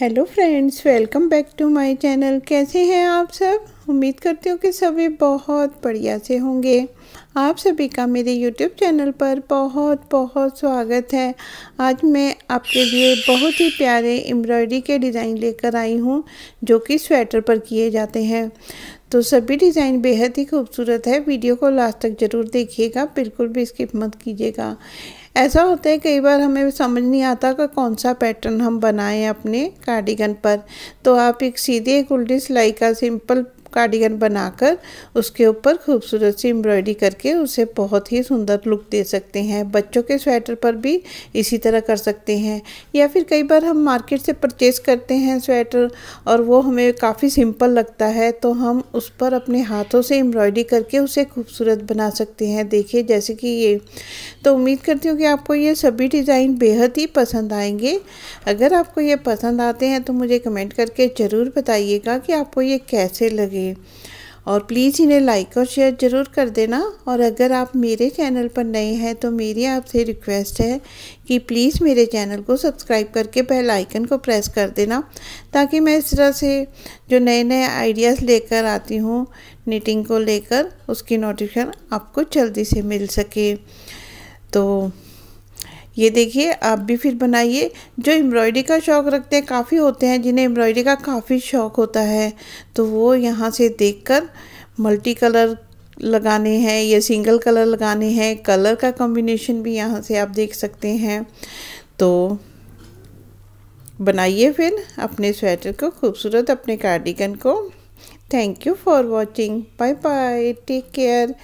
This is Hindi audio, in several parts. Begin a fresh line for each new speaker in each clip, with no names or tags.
hello friends welcome back to my channel कैसे हैं आप सब उम्मीद करती हूँ कि सभी बहुत बढ़िया से होंगे आप सभी का मेरे यूट्यूब चैनल पर बहुत बहुत स्वागत है आज मैं आपके लिए बहुत ही प्यारे एम्ब्रॉयडरी के डिज़ाइन लेकर आई हूँ जो कि स्वेटर पर किए जाते हैं तो सभी डिज़ाइन बेहद ही खूबसूरत है वीडियो को लास्ट तक ज़रूर देखिएगा बिल्कुल भी स्किप मत कीजिएगा ऐसा होता है कई बार हमें समझ नहीं आता कि कौन सा पैटर्न हम बनाएं अपने कार्डिगन पर तो आप एक सीधे एक उल्टी सिलाई का सिंपल कार्डिगन बनाकर उसके ऊपर खूबसूरत सी एम्ब्रॉयडरी करके उसे बहुत ही सुंदर लुक दे सकते हैं बच्चों के स्वेटर पर भी इसी तरह कर सकते हैं या फिर कई बार हम मार्केट से परचेज़ करते हैं स्वेटर और वो हमें काफ़ी सिंपल लगता है तो हम उस पर अपने हाथों से एम्ब्रॉयडरी करके उसे खूबसूरत बना सकते हैं देखिए जैसे कि ये तो उम्मीद करती हूँ कि आपको ये सभी डिज़ाइन बेहद ही पसंद आएंगे अगर आपको ये पसंद आते हैं तो मुझे कमेंट करके ज़रूर बताइएगा कि आपको ये कैसे लगे करोगे और प्लीज़ इन्हें लाइक और शेयर ज़रूर कर देना और अगर आप मेरे चैनल पर नए हैं तो मेरी आपसे रिक्वेस्ट है कि प्लीज़ मेरे चैनल को सब्सक्राइब करके बेल आइकन को प्रेस कर देना ताकि मैं इस तरह से जो नए नए आइडियाज़ लेकर आती हूँ निटिंग को लेकर उसकी नोटिफिकेशन आपको जल्दी से मिल सके तो ये देखिए आप भी फिर बनाइए जो एम्ब्रॉयडरी का शौक़ रखते हैं काफ़ी होते हैं जिन्हें एम्ब्रॉयडरी का काफ़ी शौक़ होता है तो वो यहाँ से देखकर मल्टी कलर लगाने हैं या सिंगल कलर लगाने हैं कलर का कॉम्बिनेशन भी यहाँ से आप देख सकते हैं तो बनाइए फिर अपने स्वेटर को खूबसूरत अपने कार्डिगन को thank you for watching bye bye take care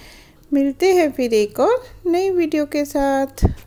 मिलते हैं फिर एक और नई वीडियो के साथ